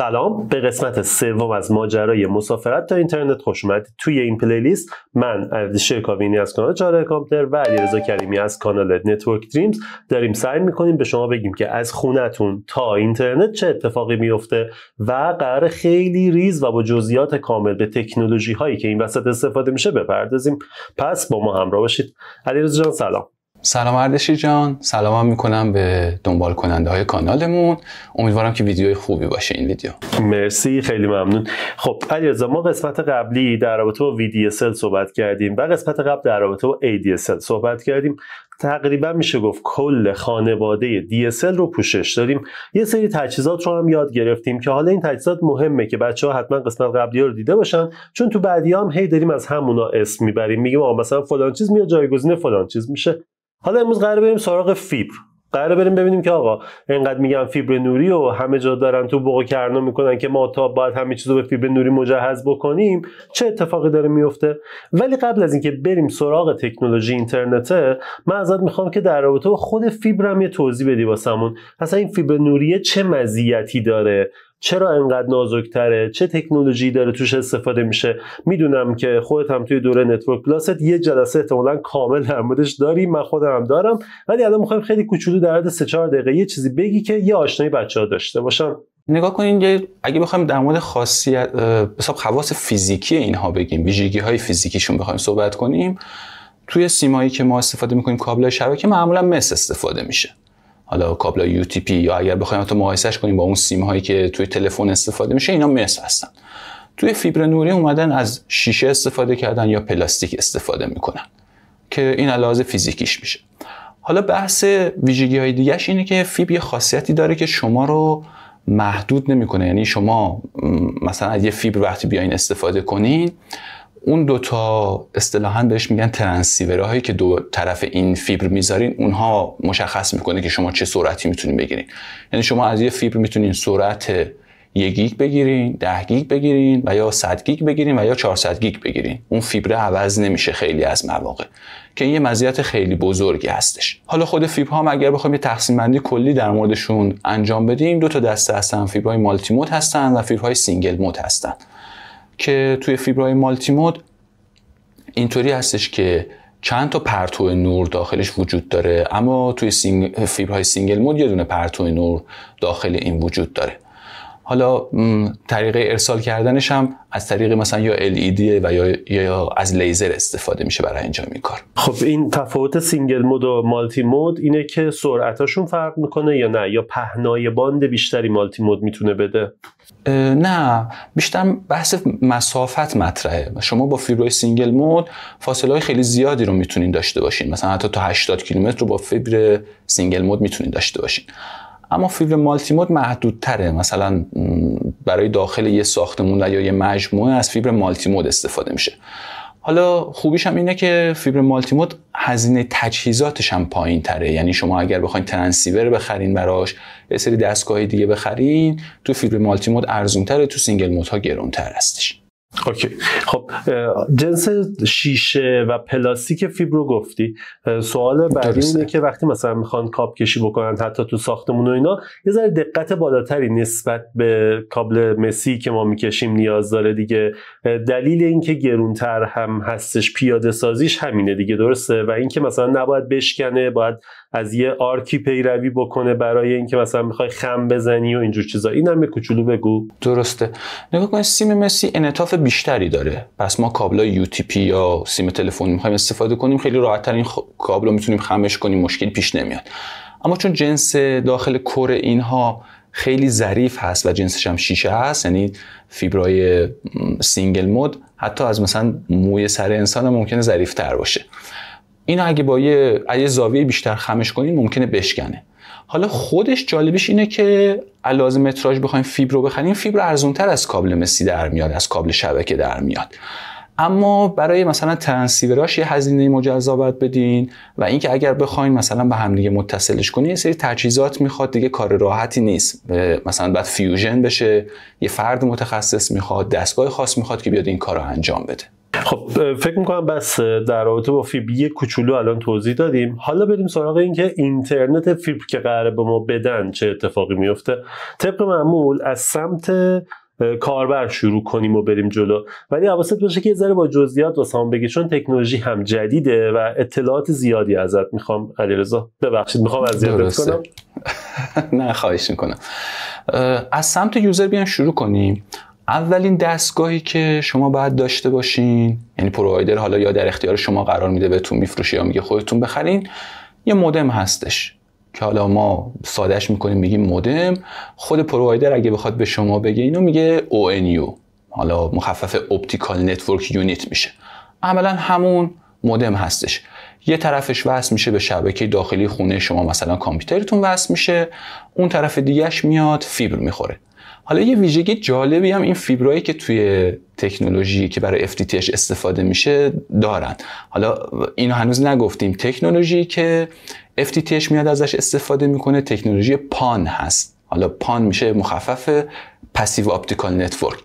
سلام به قسمت سوم از ماجرای مسافرت تا اینترنت خوش اومدید توی این پلیلیست من اردشیر کاوینی از کانال چاره کامپیوتر و علیرضا کریمی از کانال نتورک دریمز داریم سعی میکنیم به شما بگیم که از خونتون تا اینترنت چه اتفاقی میفته و قرار خیلی ریز و با جزئیات کامل به تکنولوژی هایی که این وسط استفاده میشه بپردازیم پس با ما همراه باشید علیرضا جان سلام سلام اردشی جان سلام هم میکنم به دنبال کننده های کانالمون امیدوارم که ویدیوی خوبی باشه این ویدیو مرسی خیلی ممنون خب علیرضا ما قسمت قبلی در رابطه با VDSL صحبت کردیم و قسمت قبل در رابطه با ADSL صحبت کردیم تقریبا میشه گفت کل خانواده DSL رو پوشش داریم یه سری تجهیزات رو هم یاد گرفتیم که حالا این تجهیزات مهمه که بچه ها حتما قسمت قبلی رو دیده باشن چون تو بعدی هم هی داریم از همونا اسم میبریم میگیم مثلا فلان چیز میاد جایگزین فلان چیز میشه حالا امروز قرار بریم سراغ فیبر قرار بریم ببینیم که آقا اینقدر میگن فیبر نوری و همه جا دارن تو بوق کردن میکنن که ما تا باید همه چیز رو به فیبر نوری مجهز بکنیم چه اتفاقی داره میفته ولی قبل از اینکه بریم سراغ تکنولوژی اینترنته من ازت میخوام که در رابطه با خود فیبر هم یه توضیح بدی واسمون اصلا این فیبر نوریه چه مزیتی داره چرا انقدر نازکتره چه تکنولوژی داره توش استفاده میشه میدونم که خودت هم توی دوره نتورک پلاست یه جلسه احتمالا کامل در موردش داری من خودم هم دارم ولی الان میخوایم خیلی کوچولو در حد 3 4 دقیقه یه چیزی بگی که یه آشنایی ها داشته باشم نگاه کنین اگه بخوایم در مورد خاصیت حساب خواص فیزیکی اینها بگیم ویژگی های فیزیکیشون بخوایم صحبت کنیم توی سیمایی که ما استفاده میکنیم کابل شبکه معمولا مس استفاده میشه حالا کابل UTP یا اگر بخوایم تا مقایسش کنیم با اون سیم هایی که توی تلفن استفاده میشه اینا مس هستن توی فیبر نوری اومدن از شیشه استفاده کردن یا پلاستیک استفاده میکنن که این علاوه فیزیکیش میشه حالا بحث ویژگی های دیگهش اینه که فیبر یه خاصیتی داره که شما رو محدود نمیکنه یعنی شما مثلا از یه فیبر وقتی بیاین استفاده کنین اون دوتا اصطلاحا بهش میگن ترانسیور هایی که دو طرف این فیبر میذارین اونها مشخص میکنه که شما چه سرعتی میتونین بگیرین یعنی شما از یه فیبر میتونین سرعت یک گیگ بگیرین ده گیگ بگیرین و یا صد گیگ بگیرین و یا 400 گیگ بگیرین اون فیبر عوض نمیشه خیلی از مواقع که این یه مزیت خیلی بزرگی هستش حالا خود فیبرها هم اگر بخوایم یه تقسیم بندی کلی در موردشون انجام بدیم دو تا دسته هستن فیبرهای مالتی مود هستن و فیبرهای سینگل مود هستن که توی فیبرهای مالتی مود اینطوری هستش که چند تا پرتو نور داخلش وجود داره اما توی سینگ... فیبرهای سینگل مود یه دونه پرتو نور داخل این وجود داره حالا طریق ارسال کردنش هم از طریق مثلا یا LED و یا, یا از لیزر استفاده میشه برای انجام این کار خب این تفاوت سینگل مود و مالتی مود اینه که سرعتاشون فرق میکنه یا نه یا پهنای باند بیشتری مالتی مود میتونه بده نه بیشتر بحث مسافت مطرحه شما با فیبر سینگل مود فاصله های خیلی زیادی رو میتونین داشته باشین مثلا حتی تا 80 کیلومتر رو با فیبر سینگل مود میتونین داشته باشین اما مالتی مود محدودتره مثلا برای داخل یه ساختمون یا یه مجموعه از فیبر مود استفاده میشه حالا خوبیش هم اینه که فیبر مود هزینه تجهیزاتش هم پایین تره یعنی شما اگر بخواین ترنسیور بخرین براش یه سری دستگاه دیگه بخرین تو فیبر مود ارزون تره تو سینگل ها گرون تر هستش اوکی خب جنس شیشه و پلاستیک رو گفتی سوال بعدی اینه که وقتی مثلا میخوان کاب کشی بکنن حتی تو ساختمون و اینا یه ذره دقت بالاتری نسبت به کابل مسی که ما میکشیم نیاز داره دیگه دلیل اینکه گرونتر هم هستش پیاده سازیش همینه دیگه درسته و اینکه مثلا نباید بشکنه باید از یه آرکی پیروی بکنه برای اینکه مثلا میخوای خم بزنی و اینجور چیزا اینم یه کوچولو بگو درسته نگاه کن سیم مسی انعطاف بیشتری داره پس ما کابل پی یا سیم تلفنی میخوایم استفاده کنیم خیلی راحت این خ... کابل رو میتونیم خمش کنیم مشکل پیش نمیاد اما چون جنس داخل کور اینها خیلی ظریف هست و جنسش هم شیشه هست یعنی فیبرای سینگل مود حتی از مثلا موی سر انسان هم ممکنه ظریف تر باشه این اگه با یه زاویه بیشتر خمش کنیم ممکنه بشکنه حالا خودش جالبش اینه که علاوه متراژ بخوایم فیبر رو بخریم فیبر ارزونتر از کابل مسی در میاد از کابل شبکه در میاد اما برای مثلا ترانسیوراش یه هزینه مجزا باید بدین و اینکه اگر بخواین مثلا به همدیگه دیگه متصلش کنین یه سری تجهیزات میخواد دیگه کار راحتی نیست مثلا باید فیوژن بشه یه فرد متخصص میخواد دستگاه خاص میخواد که بیاد این کار رو انجام بده خب فکر میکنم بس در رابطه با فیبی یه کوچولو الان توضیح دادیم حالا بریم سراغ اینکه اینترنت فیبر که قراره به ما بدن چه اتفاقی میفته طبق معمول از سمت کاربر شروع کنیم و بریم جلو ولی حواست باشه که یه ذره با جزئیات واسه بگی چون تکنولوژی هم جدیده و اطلاعات زیادی ازت میخوام علیرضا ببخشید میخوام از کنم نه خواهش از سمت یوزر بیان شروع کنیم اولین دستگاهی که شما باید داشته باشین یعنی پرووایدر حالا یا در اختیار شما قرار میده بهتون میفروشه یا میگه خودتون بخرین یه مودم هستش که حالا ما سادهش میکنیم میگیم مودم خود پرووایدر اگه بخواد به شما بگه اینو میگه ONU حالا مخفف اپتیکال نتورک یونیت میشه عملا همون مودم هستش یه طرفش وصل میشه به شبکه داخلی خونه شما مثلا کامپیوترتون وصل میشه اون طرف دیگهش میاد فیبر میخوره حالا یه ویژگی جالبی هم این فیبرایی که توی تکنولوژی که برای FTTH استفاده میشه دارن حالا اینو هنوز نگفتیم تکنولوژی که FTTH میاد ازش استفاده میکنه تکنولوژی پان هست حالا پان میشه مخفف پسیو اپتیکال نتورک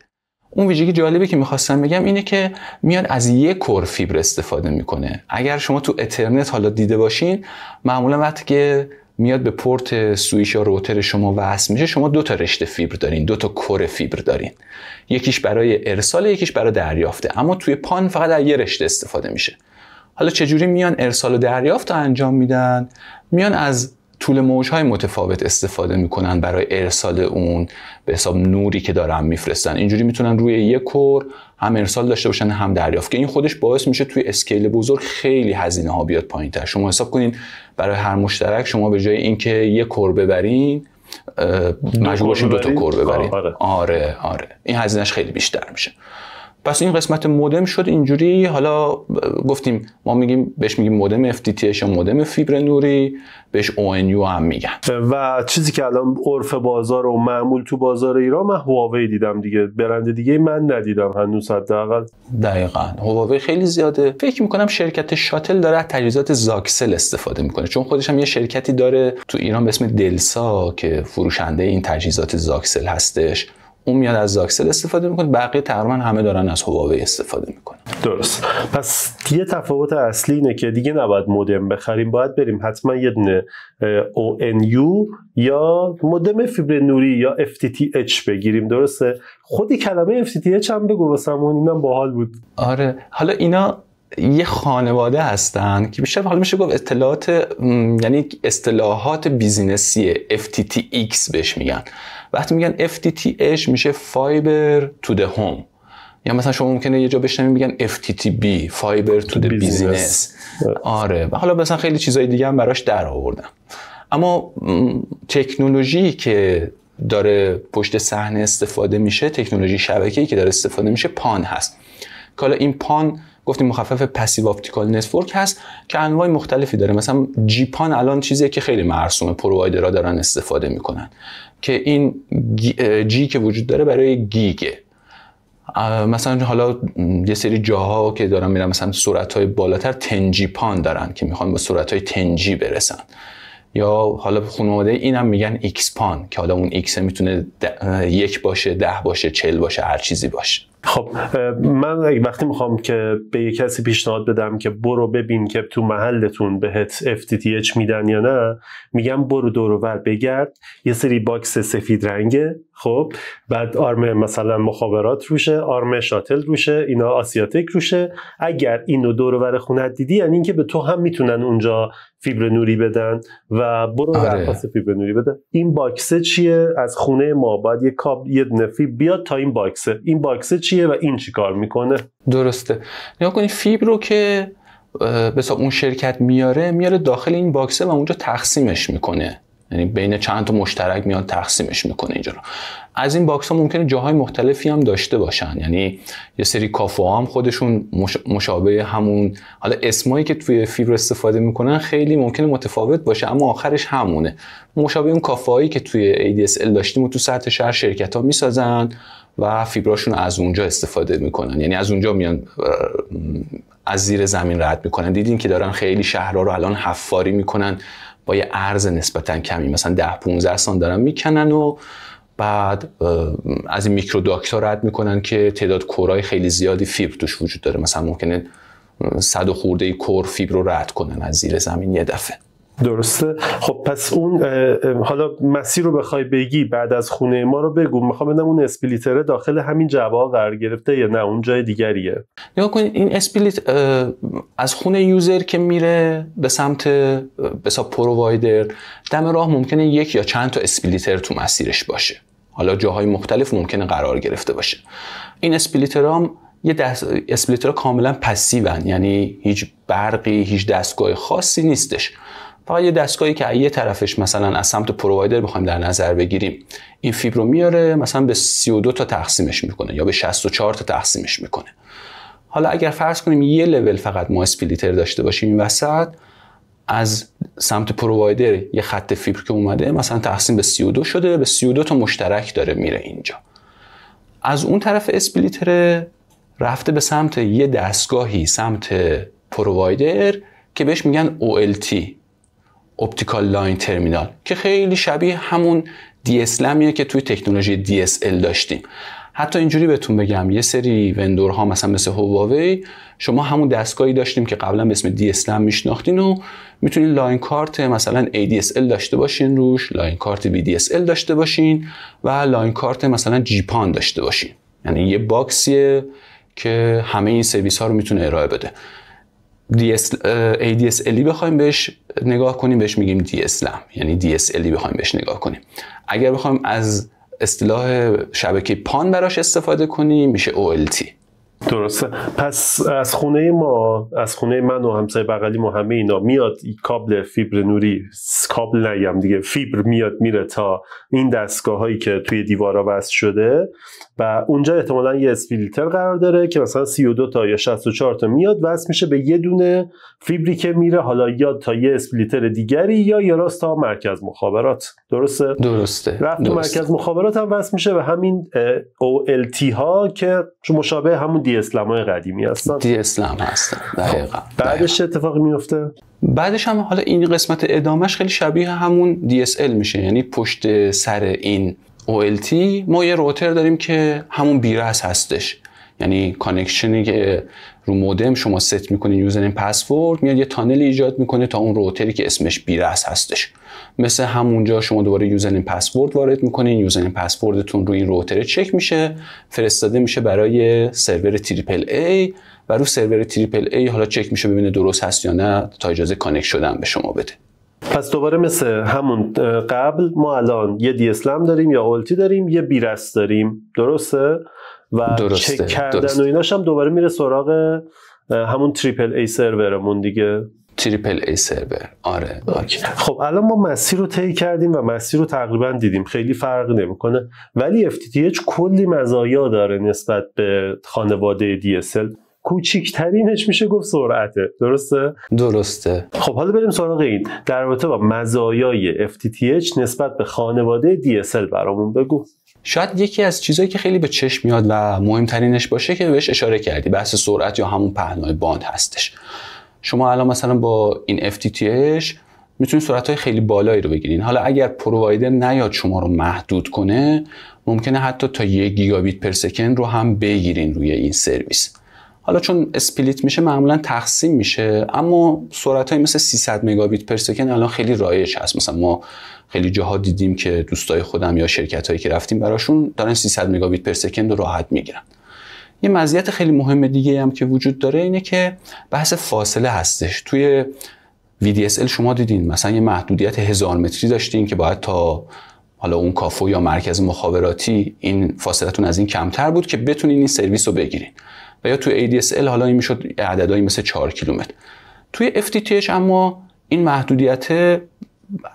اون ویژگی جالبی که میخواستم بگم اینه که میاد از یک کور فیبر استفاده میکنه اگر شما تو اترنت حالا دیده باشین معمولا وقتی که میاد به پورت سویش یا روتر شما وصل میشه شما دو تا رشته فیبر دارین دو تا کور فیبر دارین یکیش برای ارسال یکیش برای دریافته اما توی پان فقط از یه رشته استفاده میشه حالا چجوری میان ارسال و دریافت رو انجام میدن میان از طول موج های متفاوت استفاده میکنن برای ارسال اون به حساب نوری که دارن میفرستن اینجوری میتونن روی یک کور هم ارسال داشته باشن هم دریافت که این خودش باعث میشه توی اسکیل بزرگ خیلی هزینه ها بیاد پایین تر شما حساب کنین برای هر مشترک شما به جای اینکه یک کور ببرین مجبور باشین دو تا کور ببرین آره. آره آره این هزینهش خیلی بیشتر میشه پس این قسمت مودم شد اینجوری حالا گفتیم ما میگیم بهش میگیم مودم FTTH یا مودم فیبر نوری بهش ONU هم میگن و چیزی که الان عرف بازار و معمول تو بازار ایران من هواوی دیدم دیگه برند دیگه من ندیدم هنوز حداقل دقیقا هواوی خیلی زیاده فکر میکنم شرکت شاتل داره تجهیزات زاکسل استفاده میکنه چون خودش هم یه شرکتی داره تو ایران به اسم دلسا که فروشنده این تجهیزات زاکسل هستش اون میاد از زاکسل استفاده میکنه بقیه تقریبا همه دارن از هواوی استفاده میکنن درست پس یه تفاوت اصلی اینه که دیگه نباید مودم بخریم باید بریم حتما یه دونه ONU یا مودم فیبر نوری یا FTTH بگیریم درسته خودی کلمه FTTH هم بگو واسمون اینم باحال بود آره حالا اینا یه خانواده هستن که بیشتر حالا میشه گفت اطلاعات یعنی اصطلاحات بیزینسی FTTX بهش میگن وقتی میگن FTTH میشه فایبر تو ده هوم یا مثلا شما ممکنه یه جا بشن میگن FTTB فایبر تو ده بیزینس آره و حالا مثلا خیلی چیزای دیگه هم براش در آوردن اما تکنولوژی که داره پشت صحنه استفاده میشه تکنولوژی شبکه‌ای که داره استفاده میشه پان هست که حالا این پان گفتیم مخفف پسیو اپتیکال نتورک هست که انواع مختلفی داره مثلا جیپان الان چیزیه که خیلی مرسومه پرووایدرها دارن استفاده میکنن که این جی که وجود داره برای گیگه مثلا حالا یه سری جاها که دارن میرن مثلا سرعت های بالاتر تنجی پان دارن که میخوان با سرعت های تنجی برسن یا حالا خانواده این هم میگن ایکس پان که حالا اون ایکس میتونه یک باشه ده باشه چل باشه هر چیزی باشه خب من وقتی میخوام که به یه کسی پیشنهاد بدم که برو ببین که تو محلتون بهت FTTH میدن یا نه میگم برو دور بگرد یه سری باکس سفید رنگه خب بعد آرم مثلا مخابرات روشه آرم شاتل روشه اینا آسیاتک روشه اگر اینو دور و خونت دیدی یعنی اینکه به تو هم میتونن اونجا فیبر نوری بدن و برو آره. درخواست فیبر نوری بدن این باکسه چیه از خونه ما باید یه کاب یه نفی بیاد تا این باکسه این باکسه چیه و این چی کار میکنه درسته نگاه کنید فیبر رو که به اون شرکت میاره میاره داخل این باکسه و اونجا تقسیمش میکنه یعنی بین چند تا مشترک میاد تقسیمش میکنه اینجا رو از این باکس ها ممکنه جاهای مختلفی هم داشته باشن یعنی یه سری کافه هم خودشون مشابه همون حالا اسمایی که توی فیبر استفاده میکنن خیلی ممکنه متفاوت باشه اما آخرش همونه مشابه اون کافه که توی ADSL داشتیم و تو سطح شهر شرکت ها میسازن و فیبراشون از اونجا استفاده میکنن یعنی از اونجا میان از زیر زمین رد میکنن دیدین که دارن خیلی شهرها رو الان حفاری میکنن با یه ارز نسبتا کمی مثلا 10 15 سان دارن میکنن و بعد از این میکرو داکتا رد میکنن که تعداد کورای خیلی زیادی فیبر توش وجود داره مثلا ممکنه صد و خورده کور فیبر رو رد کنن از زیر زمین یه دفعه درسته خب پس اون حالا مسیر رو بخوای بگی بعد از خونه ما رو بگو میخوام بدم اون اسپلیتره داخل همین جعبه قرار گرفته یا نه اون جای دیگریه نگاه کنید این اسپلیت از خونه یوزر که میره به سمت بسا پرووایدر دم راه ممکنه یک یا چند تا اسپلیتر تو مسیرش باشه حالا جاهای مختلف ممکنه قرار گرفته باشه این اسپلیترام یه دست... اسپلیتر کاملا پسیون یعنی هیچ برقی هیچ دستگاه خاصی نیستش فقط یه دستگاهی که یه طرفش مثلا از سمت پرووایدر بخوایم در نظر بگیریم این فیبر رو میاره مثلا به 32 تا تقسیمش میکنه یا به 64 تا تقسیمش میکنه حالا اگر فرض کنیم یه لول فقط ما اسپلیتر داشته باشیم این وسط از سمت پرووایدر یه خط فیبر که اومده مثلا تقسیم به 32 شده به 32 تا مشترک داره میره اینجا از اون طرف اسپلیتر رفته به سمت یه دستگاهی سمت پرووایدر که بهش میگن OLT اپتیکال لاین ترمینال که خیلی شبیه همون دی اسلمیه که توی تکنولوژی DSL داشتیم حتی اینجوری بهتون بگم یه سری وندورها مثلا مثل هواوی شما همون دستگاهی داشتیم که قبلا به اسم دی اسلم میشناختین و میتونین لاین کارت مثلا ADSL داشته باشین روش لاین کارت BDSL داشته باشین و لاین کارت مثلا جیپان داشته باشین یعنی یه باکسیه که همه این سرویس ها رو میتونه ارائه بده ADSLی بخوایم بهش نگاه کنیم بهش میگیم DSLAM یعنی DSLی بخوایم بهش نگاه کنیم اگر بخوایم از اصطلاح شبکه پان براش استفاده کنیم میشه OLT درسته پس از خونه ما از خونه من و همسایه بغلی ما همه اینا میاد کابل فیبر نوری کابل نگم دیگه فیبر میاد میره تا این دستگاه هایی که توی دیوارا وصل شده و اونجا احتمالا یه اسپیلیتر قرار داره که مثلا 32 تا یا 64 تا میاد وصل میشه به یه دونه فیبری که میره حالا یا تا یه اسپیلیتر دیگری یا یا راست تا مرکز مخابرات درسته درسته رفت مرکز مخابرات هم وصل میشه به همین OLT ها که مشابه همون دی اسلام های قدیمی هستن دی اسلام هستن دقیقا خب، بعدش چه میفته بعدش هم حالا این قسمت ادامهش خیلی شبیه همون DSL میشه یعنی پشت سر این تی ما یه روتر داریم که همون بیرس هستش یعنی کانکشنی که رو مودم شما ست میکنین یوزرنیم پسورد میاد یه تانل ایجاد میکنه تا اون روتری که اسمش بیرس هستش مثل همونجا شما دوباره یوزرنیم پسورد وارد میکنین یوزرنیم پسوردتون روی این روتره چک میشه فرستاده میشه برای سرور تریپل ای و رو سرور تریپل ای حالا چک میشه ببینه درست هست یا نه تا اجازه کانکت شدن به شما بده پس دوباره مثل همون قبل ما الان یه دی اسلم داریم یا اولتی داریم یه بیرست داریم درسته و درسته. چک کردن و ایناش هم دوباره میره سراغ همون تریپل ای سرورمون دیگه تریپل ای سرور آره خب الان ما مسیر رو طی کردیم و مسیر رو تقریبا دیدیم خیلی فرق نمیکنه ولی FTTH کلی مزایا داره نسبت به خانواده DSL کوچیکترینش میشه گفت سرعته درسته درسته خب حالا بریم سراغ این در رابطه با مزایای FTTH نسبت به خانواده DSL برامون بگو شاید یکی از چیزهایی که خیلی به چشم میاد و مهمترینش باشه که بهش اشاره کردی بحث سرعت یا همون پهنای باند هستش شما الان مثلا با این FTTH میتونید سرعت های خیلی بالایی رو بگیرین حالا اگر پرووایدر نیاد شما رو محدود کنه ممکنه حتی تا یک گیگابیت پر سکند رو هم بگیرین روی این سرویس حالا چون اسپلیت میشه معمولا تقسیم میشه اما سرعت های مثل 300 مگابیت پر الان خیلی رایج هست مثلا ما خیلی جاها دیدیم که دوستای خودم یا شرکت هایی که رفتیم براشون دارن 300 مگابیت پر رو راحت میگیرن یه مزیت خیلی مهم دیگه هم که وجود داره اینه که بحث فاصله هستش توی VDSL شما دیدین مثلا یه محدودیت هزار متری داشتین که باید تا حالا اون کافو یا مرکز مخابراتی این فاصلتون از این کمتر بود که بتونین این سرویس رو بگیرین و یا توی ADSL حالا این میشد عددهایی مثل 4 کیلومتر توی FTTH اما این محدودیت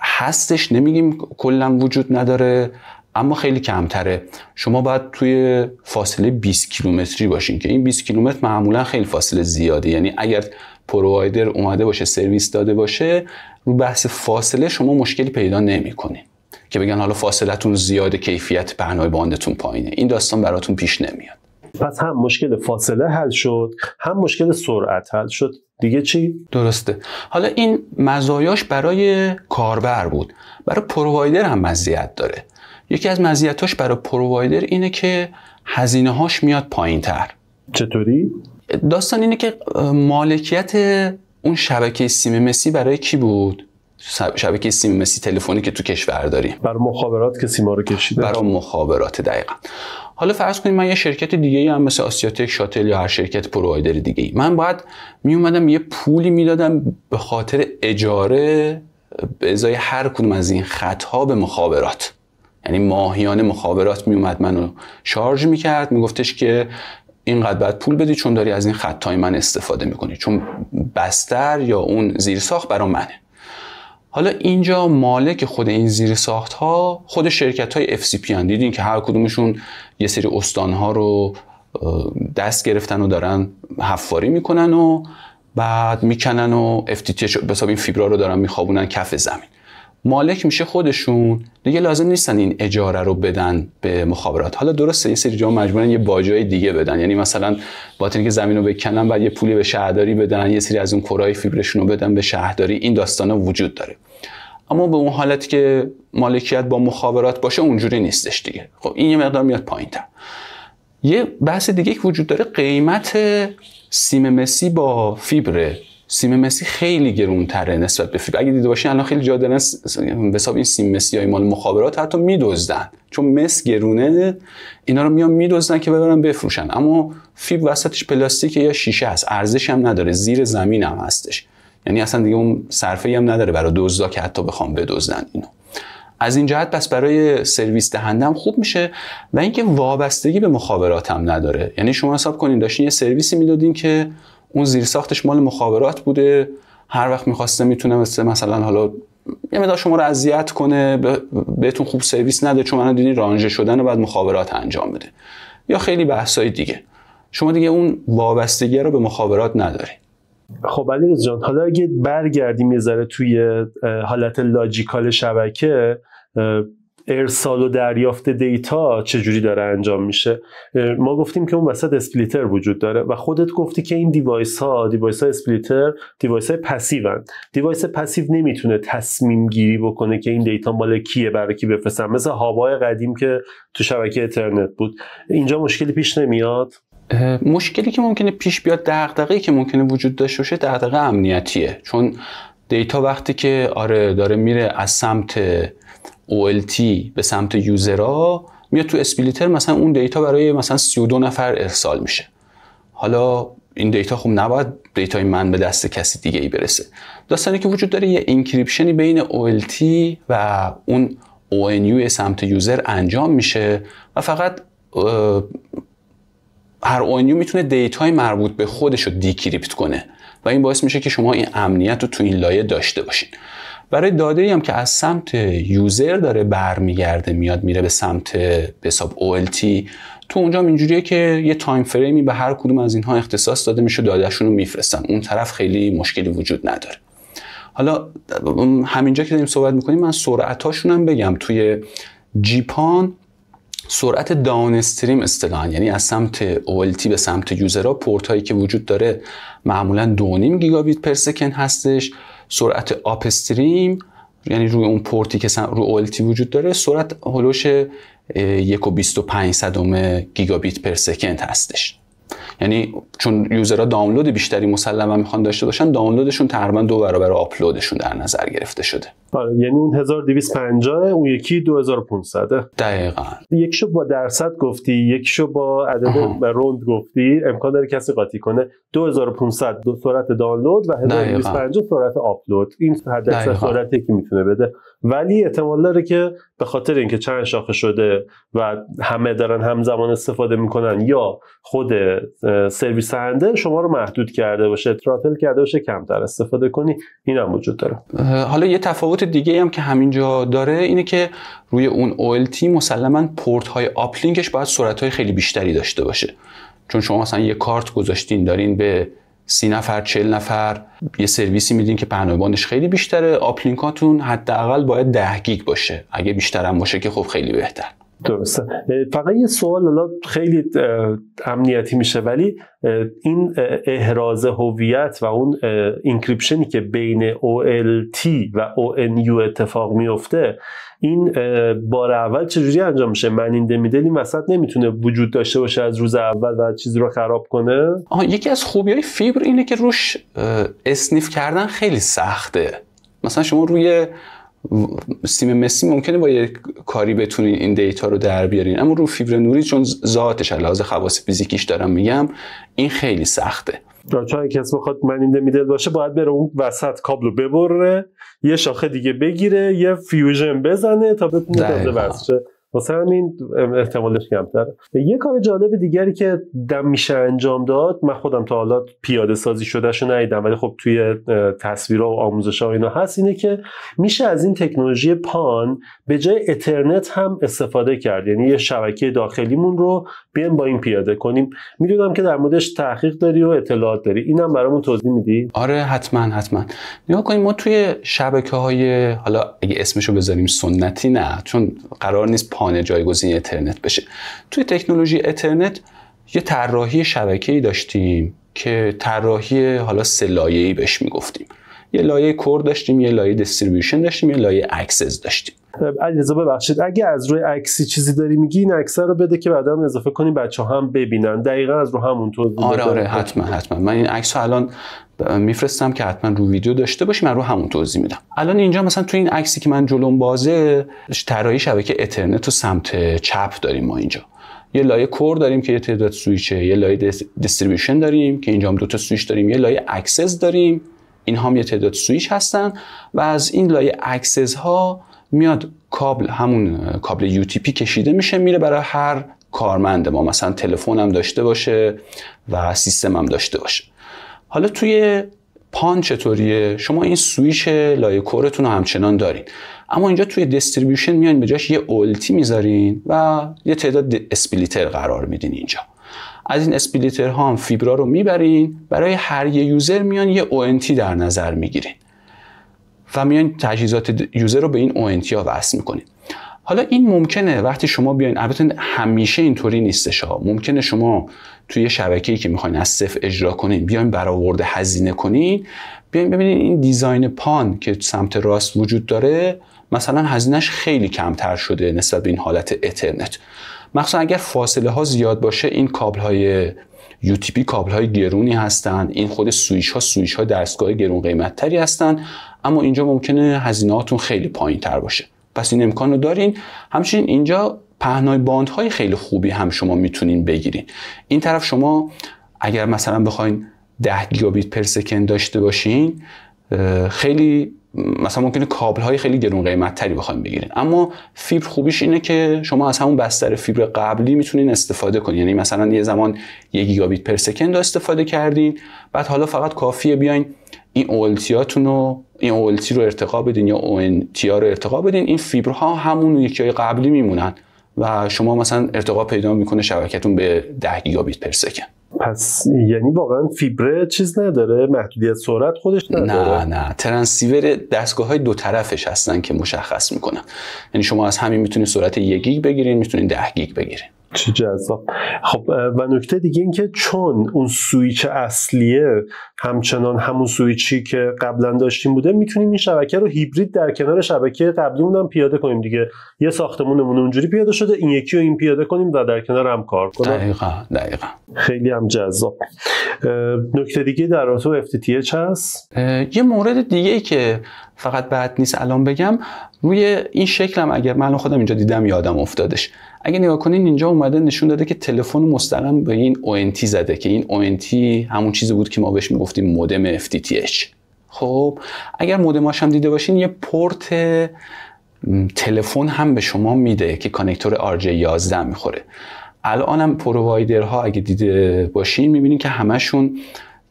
هستش نمیگیم کلا وجود نداره اما خیلی کمتره شما باید توی فاصله 20 کیلومتری باشین که این 20 کیلومتر معمولا خیلی فاصله زیاده یعنی اگر پرووایدر اومده باشه سرویس داده باشه رو بحث فاصله شما مشکلی پیدا نمیکنین که بگن حالا فاصلتون زیاده کیفیت پهنای باندتون پایینه این داستان براتون پیش نمیاد پس هم مشکل فاصله حل شد هم مشکل سرعت حل شد دیگه چی درسته حالا این مزایاش برای کاربر بود برای پرووایدر هم مزیت داره یکی از مزیتاش برای پرووایدر اینه که هزینه هاش میاد پایین تر چطوری؟ داستان اینه که مالکیت اون شبکه سیم مسی برای کی بود؟ شبکه سیم مسی تلفنی که تو کشور داریم برای مخابرات که سیما رو کشیده برای مخابرات دقیقا حالا فرض کنید من یه شرکت دیگه هم مثل آسیاتک شاتل یا هر شرکت پرووایدر دیگه ای من باید می اومدم یه پولی میدادم به خاطر اجاره به ازای هر کدوم از این خطها به مخابرات یعنی ماهیانه مخابرات میومد منو شارژ میکرد میگفتش که اینقدر باید پول بدی چون داری از این خطای من استفاده میکنی چون بستر یا اون زیرساخت برا منه حالا اینجا مالک خود این زیر ها خود شرکت های FCP هن دیدین که هر کدومشون یه سری استان ها رو دست گرفتن و دارن حفاری میکنن و بعد میکنن و اف به این فیبرا رو دارن میخوابونن کف زمین مالک میشه خودشون دیگه لازم نیستن این اجاره رو بدن به مخابرات حالا درسته این سری جا مجبورن یه باجای دیگه بدن یعنی مثلا با که زمین رو بکنن بعد یه پولی به شهرداری بدن یه سری از اون کرای فیبرشون رو بدن به شهرداری این داستانا وجود داره اما به اون حالت که مالکیت با مخابرات باشه اونجوری نیستش دیگه خب این یه مقدار میاد پایین تر یه بحث دیگه که وجود داره قیمت سیم مسی با فیبره سیم مسی خیلی گرونتره نسبت به فیبر اگه دیده باشین الان خیلی جا دارن حساب این سیم مسی های مال مخابرات حتی میدزدن چون مس گرونه اینا رو میان میدزدن که ببرن بفروشن اما فیبر وسطش پلاستیک یا شیشه هست ارزش هم نداره زیر زمین هم هستش یعنی اصلا دیگه اون صرفه هم نداره برای دزدا که حتی بخوام بدزدن اینو از این جهت پس برای سرویس دهنده هم خوب میشه و اینکه وابستگی به مخابرات هم نداره یعنی شما حساب کنین داشتین یه سرویسی میدادین که اون زیرساختش مال مخابرات بوده هر وقت میخواسته میتونه مثل مثلا حالا یه مدار شما رو اذیت کنه بهتون خوب سرویس نده چون من دیدین رانجه شدن و بعد مخابرات انجام بده یا خیلی بحثای دیگه شما دیگه اون وابستگی رو به مخابرات نداری خب علی جان حالا اگه برگردیم یه ذره توی حالت لاجیکال شبکه ارسال و دریافت دیتا چجوری داره انجام میشه ما گفتیم که اون وسط اسپلیتر وجود داره و خودت گفتی که این دیوایس ها دیوایس ها اسپلیتر دیوایس های هن دیوایس پسیو نمیتونه تصمیم گیری بکنه که این دیتا مال کیه برای کی بفرستم مثل هابای قدیم که تو شبکه اینترنت بود اینجا مشکلی پیش نمیاد مشکلی که ممکنه پیش بیاد دغدغه‌ای که ممکنه وجود داشته باشه دغدغه امنیتیه چون دیتا وقتی که آره داره میره از سمت OLT به سمت یوزرها میاد تو اسپلیتر مثلا اون دیتا برای مثلا 32 نفر ارسال میشه حالا این دیتا خب نباید دیتای من به دست کسی دیگه ای برسه داستانی که وجود داره یه انکریپشنی بین OLT و اون ONU سمت یوزر انجام میشه و فقط هر ONU میتونه دیتای مربوط به خودش رو دیکریپت کنه و این باعث میشه که شما این امنیت رو تو این لایه داشته باشین برای داده هم که از سمت یوزر داره برمیگرده میاد میره به سمت به حساب OLT تو اونجا هم اینجوریه که یه تایم فریمی به هر کدوم از اینها اختصاص داده میشه دادهشون رو میفرستن اون طرف خیلی مشکلی وجود نداره حالا همینجا که داریم صحبت میکنیم من سرعتاشون هم بگم توی جیپان سرعت داون استریم یعنی از سمت OLT به سمت یوزرها پورت هایی که وجود داره معمولا 2.5 گیگابیت پر هستش سرعت آپستریم یعنی روی اون پورتی که روی اولتی وجود داره سرعت هلوش 1.25 صدم گیگابیت پر سکند هستش یعنی چون یوزرها دانلود بیشتری مسلما میخوان داشته باشن دانلودشون تقریبا دو برابر آپلودشون در نظر گرفته شده آره یعنی اون 1250 اون یکی 2500 دقیقا یک شو با درصد گفتی یک شو با عدد روند گفتی امکان داره کسی قاطی کنه 2500 دو سرعت دانلود و 1250 سرعت آپلود این حد سرعتی که میتونه بده ولی احتمال داره که به خاطر اینکه چند شاخه شده و همه دارن همزمان استفاده میکنن یا خود سرویس هنده شما رو محدود کرده باشه تراتل کرده باشه کمتر استفاده کنی این هم وجود داره حالا یه تفاوت دیگه هم که همینجا داره اینه که روی اون OLT مسلما پورت های آپلینکش باید سرعت های خیلی بیشتری داشته باشه چون شما مثلا یه کارت گذاشتین دارین به سی نفر چل نفر یه سرویسی میدین که پهنای خیلی بیشتره آپلینکاتون حداقل باید ده گیگ باشه اگه بیشتر هم باشه که خب خیلی بهتر درسته فقط یه سوال حالا خیلی امنیتی میشه ولی این احراز هویت و اون اینکریپشنی که بین OLT و ONU اتفاق میفته این بار اول چجوری انجام میشه من این دمیدل وسط نمیتونه وجود داشته باشه از روز اول و چیزی رو خراب کنه آه، یکی از خوبی های فیبر اینه که روش اسنیف کردن خیلی سخته مثلا شما روی سیم مسی ممکنه با یک کاری بتونین این دیتا رو در بیارین اما رو فیبر نوری چون ذاتش علاوه خواص فیزیکیش دارم میگم این خیلی سخته چون کسی بخواد من این میدل باشه باید بره اون وسط کابل رو ببره یه شاخه دیگه بگیره یه فیوژن بزنه تا بتونه تازه واسه همین احتمالش کمتره یه کار جالب دیگری که دم میشه انجام داد من خودم تا حالا پیاده سازی شو ندیدم ولی خب توی تصویر و آموزش ها اینا هست اینه که میشه از این تکنولوژی پان به جای اترنت هم استفاده کرد یعنی یه شبکه داخلیمون رو بیم با این پیاده کنیم میدونم که در موردش تحقیق داری و اطلاعات داری اینم برامون توضیح میدی آره حتما حتما نگاه کنیم ما توی شبکه های حالا اگه اسمشو بذاریم سنتی نه چون قرار نیست خانه جایگزین اترنت بشه توی تکنولوژی اترنت یه طراحی شبکه‌ای داشتیم که طراحی حالا سلایه‌ای بهش میگفتیم یه لایه کور داشتیم یه لایه دیستریبیوشن داشتیم یه لایه اکسس داشتیم خب، علیرضا ببخشید اگه از روی عکسی چیزی داری میگی این عکس رو بده که بعدا اضافه کنیم بچه هم ببینن دقیقا از رو همون تو آره آره حتما حتما من این عکس رو الان میفرستم که حتما رو ویدیو داشته باشیم من رو همون توضیح میدم الان اینجا مثلا تو این عکسی که من جلوم بازه طراحی شبکه اترنت و سمت چپ داریم ما اینجا یه لایه کور داریم که یه تعداد سویچه یه لایه دیستریبیوشن داریم که اینجا هم دو تا سویچ داریم یه لایه اکسس داریم این هم یه تعداد سویش هستن و از این لایه اکسس ها میاد کابل همون کابل UTP کشیده میشه میره برای هر کارمند ما مثلا تلفن هم داشته باشه و سیستم هم داشته باشه حالا توی پان چطوریه شما این سویچ لایه کورتون رو همچنان دارین اما اینجا توی دیستریبیوشن میان به جاش یه اولتی میذارین و یه تعداد اسپلیتر قرار میدین اینجا از این ها هم فیبرا رو میبرین برای هر یه یوزر میان یه ONT در نظر میگیرین و میان تجهیزات یوزر رو به این ONT ها وصل میکنین حالا این ممکنه وقتی شما بیاین البته همیشه اینطوری نیستش ها ممکنه شما توی شبکه‌ای که میخواین از صفر اجرا کنین بیاین برآورده هزینه کنین بیاین ببینین این دیزاین پان که سمت راست وجود داره مثلا هزینهش خیلی کمتر شده نسبت به این حالت اترنت مخصوصا اگر فاصله ها زیاد باشه این کابل های UTP کابل های گرونی هستند این خود سویش ها سویش ها دستگاه گرون قیمت تری هستند اما اینجا ممکنه هزینه هاتون خیلی پایین تر باشه پس این امکان رو دارین همچنین اینجا پهنای باند های خیلی خوبی هم شما میتونین بگیرین این طرف شما اگر مثلا بخواین 10 گیگابیت پر سکند داشته باشین خیلی مثلا ممکنه کابل های خیلی گرون قیمت تری بخوایم بگیرین اما فیبر خوبیش اینه که شما از همون بستر فیبر قبلی میتونین استفاده کنین یعنی مثلا یه زمان یه گیگابیت پر سکند استفاده کردین بعد حالا فقط کافیه بیاین این اولتیاتون رو این اولتی رو ارتقا بدین یا اونتی رو ارتقا بدین این فیبرها همون یکی های قبلی میمونن و شما مثلا ارتقا پیدا میکنه شبکتون به 10 گیگابیت پر سکند پس یعنی واقعا فیبره چیز نداره محدودیت سرعت خودش نداره نه نه ترانسیور دستگاه های دو طرفش هستن که مشخص میکنن یعنی شما از همین میتونید سرعت یک گیگ بگیرین میتونید ده گیگ بگیرین چه جذاب خب و نکته دیگه که چون اون سویچ اصلیه همچنان همون سویچی که قبلا داشتیم بوده میتونیم این شبکه رو هیبرید در کنار شبکه قبلیمون هم پیاده کنیم دیگه یه ساختمونمون اونجوری پیاده شده این یکی رو این پیاده کنیم و در کنار هم کار کنیم دقیقا دقیقا خیلی هم جذاب نکته دیگه در رابطه FTTH هست یه مورد دیگه ای که فقط بعد نیست الان بگم روی این شکلم اگر من خودم اینجا دیدم یادم افتادش اگه نگاه کنین اینجا اومده نشون داده که تلفن مستقیم به این ONT زده که این ONT همون چیزی بود که ما بهش میگفتیم مودم FTTH خب اگر مودماش هم دیده باشین یه پورت تلفن هم به شما میده که کانکتور RJ11 میخوره الان هم پرووایدرها اگه دیده باشین میبینین که همشون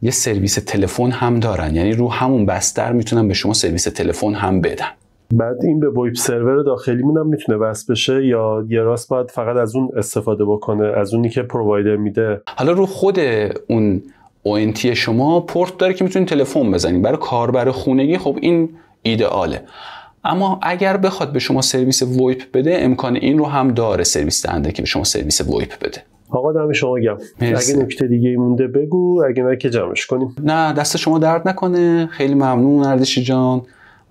یه سرویس تلفن هم دارن یعنی رو همون بستر میتونن به شما سرویس تلفن هم بدن بعد این به وایپ سرور داخلی هم میتونه وصل بشه یا یه راست باید فقط از اون استفاده بکنه از اونی که پرووایدر میده حالا رو خود اون ONT شما پورت داره که میتونید تلفن بزنید برای کاربر خونگی خب این ایدئاله اما اگر بخواد به شما سرویس وایپ بده امکان این رو هم داره سرویس دهنده که به شما سرویس وایپ بده آقا دم شما گم اگه نکته دیگه مونده بگو اگه نه که جمعش کنیم نه دست شما درد نکنه خیلی ممنون اردشی جان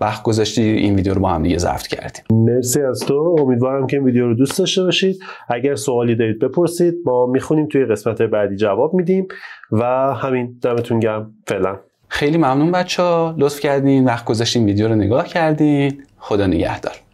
وقت گذاشتی این ویدیو رو با هم دیگه ضبط کردیم مرسی از تو امیدوارم که این ویدیو رو دوست داشته باشید اگر سوالی دارید بپرسید ما میخونیم توی قسمت بعدی جواب میدیم و همین دمتون گرم فعلا خیلی ممنون بچه ها لطف کردین وقت گذاشتین ویدیو رو نگاه کردین خدا نگهدار